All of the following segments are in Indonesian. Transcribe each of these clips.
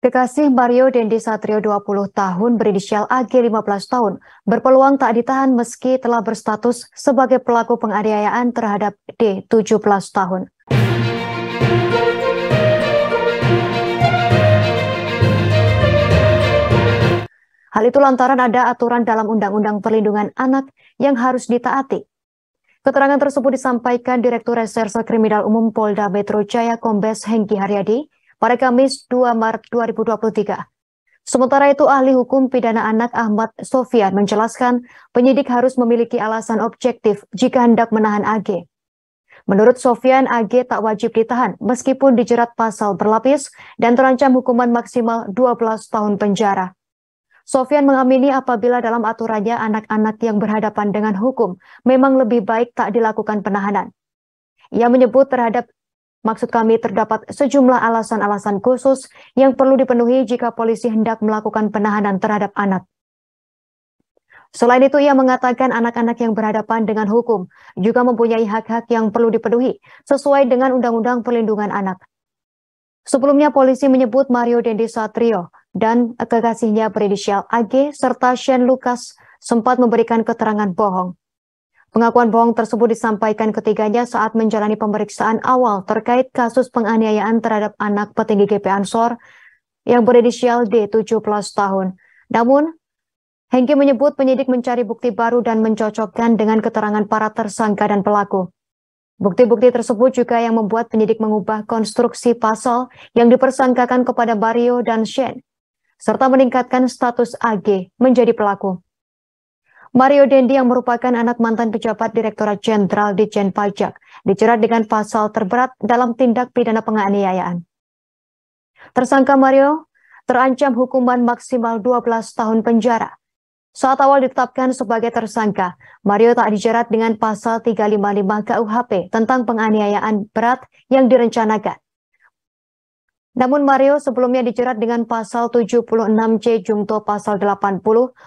Kekasih Mario Dendi Satrio 20 tahun berinisial AG 15 tahun berpeluang tak ditahan meski telah berstatus sebagai pelaku penganiayaan terhadap D 17 tahun. Hal itu lantaran ada aturan dalam Undang-Undang Perlindungan Anak yang harus ditaati. Keterangan tersebut disampaikan Direktur Reserse Kriminal Umum Polda Metro Jaya Kombes Hengki Haryadi pada Kamis 2 Maret 2023. Sementara itu, ahli hukum pidana anak Ahmad Sofian menjelaskan penyidik harus memiliki alasan objektif jika hendak menahan AG. Menurut Sofian, AG tak wajib ditahan meskipun dijerat pasal berlapis dan terancam hukuman maksimal 12 tahun penjara. Sofian mengamini apabila dalam aturannya anak-anak yang berhadapan dengan hukum memang lebih baik tak dilakukan penahanan. Ia menyebut terhadap Maksud kami terdapat sejumlah alasan-alasan khusus yang perlu dipenuhi jika polisi hendak melakukan penahanan terhadap anak. Selain itu, ia mengatakan anak-anak yang berhadapan dengan hukum juga mempunyai hak-hak yang perlu dipenuhi sesuai dengan Undang-Undang Perlindungan Anak. Sebelumnya, polisi menyebut Mario Dendi Satrio dan kekasihnya berinisial AG serta Shane Lucas sempat memberikan keterangan bohong. Pengakuan bohong tersebut disampaikan ketiganya saat menjalani pemeriksaan awal terkait kasus penganiayaan terhadap anak petinggi GP Ansor yang berinisial D 17 tahun. Namun, Hengki menyebut penyidik mencari bukti baru dan mencocokkan dengan keterangan para tersangka dan pelaku. Bukti-bukti tersebut juga yang membuat penyidik mengubah konstruksi pasal yang dipersangkakan kepada Bario dan Shen, serta meningkatkan status AG menjadi pelaku. Mario Dendi yang merupakan anak mantan pejabat Direktorat Jenderal di Jen Pajak dijerat dengan pasal terberat dalam tindak pidana penganiayaan. Tersangka Mario terancam hukuman maksimal 12 tahun penjara. Saat awal ditetapkan sebagai tersangka, Mario tak dijerat dengan pasal 355 KUHP tentang penganiayaan berat yang direncanakan. Namun Mario sebelumnya dijerat dengan pasal 76C Jungto pasal 80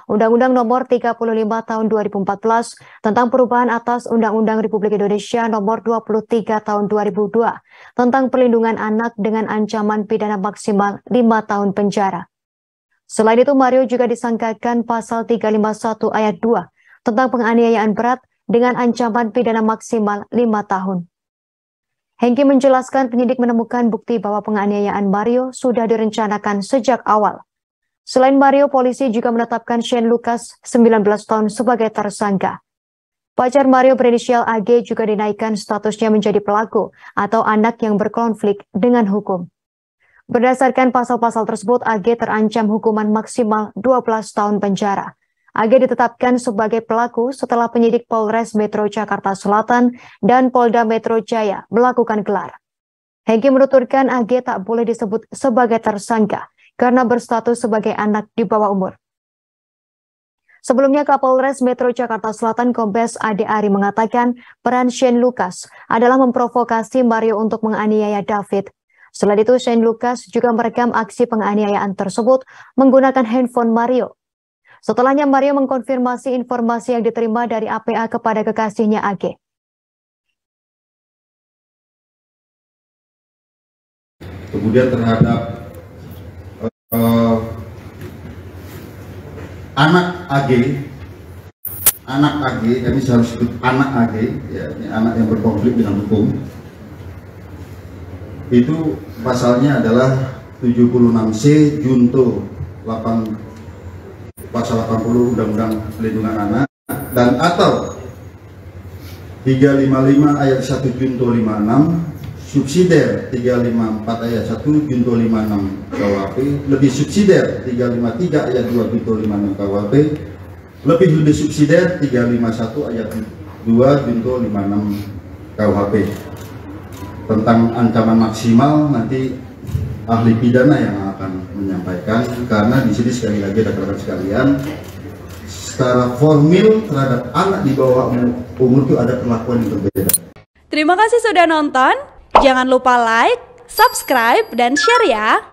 Undang-Undang Nomor 35 Tahun 2014 tentang perubahan atas Undang-Undang Republik Indonesia Nomor 23 Tahun 2002 tentang perlindungan anak dengan ancaman pidana maksimal 5 tahun penjara. Selain itu Mario juga disangkakan pasal 351 ayat 2 tentang penganiayaan berat dengan ancaman pidana maksimal 5 tahun. Hengki menjelaskan penyidik menemukan bukti bahwa penganiayaan Mario sudah direncanakan sejak awal. Selain Mario, polisi juga menetapkan Shane Lucas, 19 tahun, sebagai tersangka. Pacar Mario berinisial AG juga dinaikkan statusnya menjadi pelaku atau anak yang berkonflik dengan hukum. Berdasarkan pasal-pasal tersebut, AG terancam hukuman maksimal 12 tahun penjara. AG ditetapkan sebagai pelaku setelah penyidik Polres Metro Jakarta Selatan dan Polda Metro Jaya melakukan gelar. Hengki menuturkan AG tak boleh disebut sebagai tersangka karena berstatus sebagai anak di bawah umur. Sebelumnya Kapolres Metro Jakarta Selatan Kombes Ade Ari mengatakan peran Shane Lucas adalah memprovokasi Mario untuk menganiaya David. Selain itu Shane Lucas juga merekam aksi penganiayaan tersebut menggunakan handphone Mario Setelahnya Maria mengkonfirmasi informasi yang diterima dari APA kepada kekasihnya AG. Kemudian terhadap uh, anak AG, anak AG, kami harus sebut anak AG, ya, ini anak yang berkonflik dengan hukum. Itu pasalnya adalah 76C Junto 8 pasal 80 Undang-Undang Pelindungan Anak dan atau 355 ayat 1 junto 56 subsidiar 354 ayat 1 junto 56 KWP lebih subsidiar 353 ayat 2 junto 56 KWP lebih lebih subsidiar 351 ayat 2 junto 56 KWP tentang ancaman maksimal nanti ahli pidana yang akan menyampaikan karena di sini sekali lagi ada rekan sekalian secara formil terhadap anak di bawah umur itu ada perlakuan yang berbeda. Terima kasih sudah nonton. Jangan lupa like, subscribe, dan share ya.